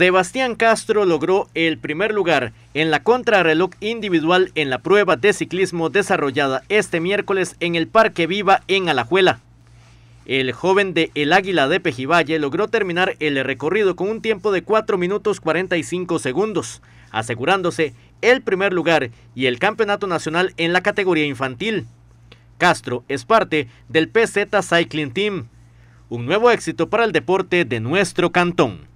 Sebastián Castro logró el primer lugar en la contrarreloj individual en la prueba de ciclismo desarrollada este miércoles en el Parque Viva en Alajuela. El joven de El Águila de Pejivalle logró terminar el recorrido con un tiempo de 4 minutos 45 segundos, asegurándose el primer lugar y el campeonato nacional en la categoría infantil. Castro es parte del PZ Cycling Team, un nuevo éxito para el deporte de nuestro cantón.